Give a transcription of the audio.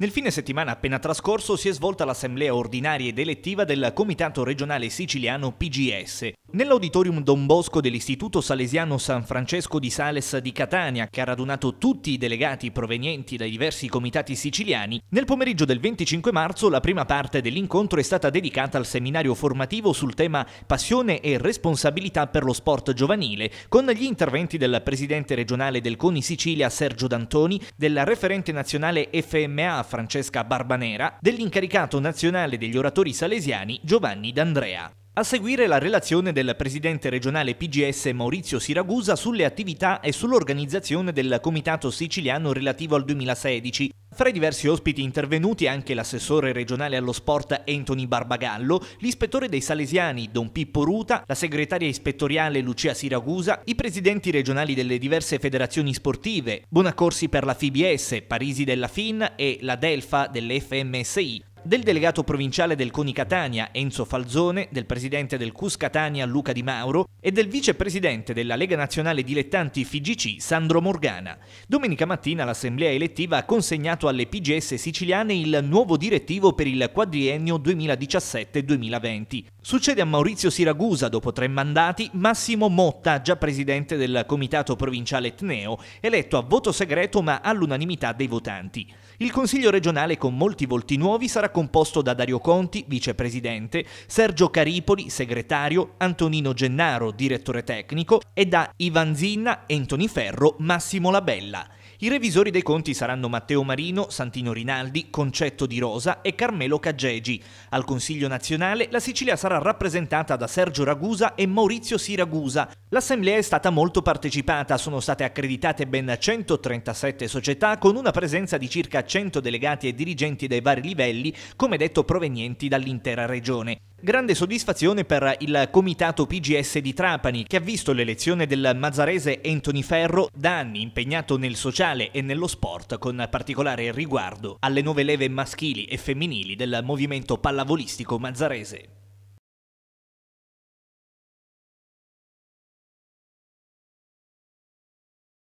Nel fine settimana appena trascorso si è svolta l'assemblea ordinaria ed elettiva del Comitato regionale siciliano PGS. Nell'auditorium Don Bosco dell'Istituto Salesiano San Francesco di Sales di Catania, che ha radunato tutti i delegati provenienti dai diversi comitati siciliani, nel pomeriggio del 25 marzo la prima parte dell'incontro è stata dedicata al seminario formativo sul tema Passione e responsabilità per lo sport giovanile, con gli interventi del presidente regionale del CONI Sicilia Sergio D'Antoni, della referente nazionale FMA Francesca Barbanera, dell'incaricato nazionale degli oratori salesiani Giovanni D'Andrea. A seguire la relazione del presidente regionale PGS Maurizio Siragusa sulle attività e sull'organizzazione del Comitato Siciliano relativo al 2016. Fra i diversi ospiti intervenuti anche l'assessore regionale allo sport Anthony Barbagallo, l'ispettore dei Salesiani Don Pippo Ruta, la segretaria ispettoriale Lucia Siragusa, i presidenti regionali delle diverse federazioni sportive, Bonaccorsi per la FBS, Parisi della FIN e la Delfa dell'FMSI, del delegato provinciale del CONI Catania Enzo Falzone, del presidente del CUS Catania Luca Di Mauro e del vicepresidente della Lega Nazionale Dilettanti FIGC Sandro Morgana. Domenica mattina l'assemblea elettiva ha consegnato alle PGS siciliane il nuovo direttivo per il quadriennio 2017-2020. Succede a Maurizio Siragusa dopo tre mandati Massimo Motta, già presidente del comitato provinciale Etneo, eletto a voto segreto ma all'unanimità dei votanti. Il Consiglio regionale con molti volti nuovi sarà composto da Dario Conti, vicepresidente, Sergio Caripoli, segretario, Antonino Gennaro, direttore tecnico e da Ivan Zinna, Anthony Ferro, Massimo Labella. I revisori dei conti saranno Matteo Marino, Santino Rinaldi, Concetto Di Rosa e Carmelo Caggegi. Al Consiglio nazionale la Sicilia sarà rappresentata da Sergio Ragusa e Maurizio Siragusa. L'assemblea è stata molto partecipata, sono state accreditate ben 137 società con una presenza di circa 100 delegati e dirigenti dai vari livelli, come detto provenienti dall'intera regione. Grande soddisfazione per il comitato PGS di Trapani che ha visto l'elezione del mazzarese Anthony Ferro da anni impegnato nel sociale e nello sport con particolare riguardo alle nuove leve maschili e femminili del movimento pallavolistico mazzarese.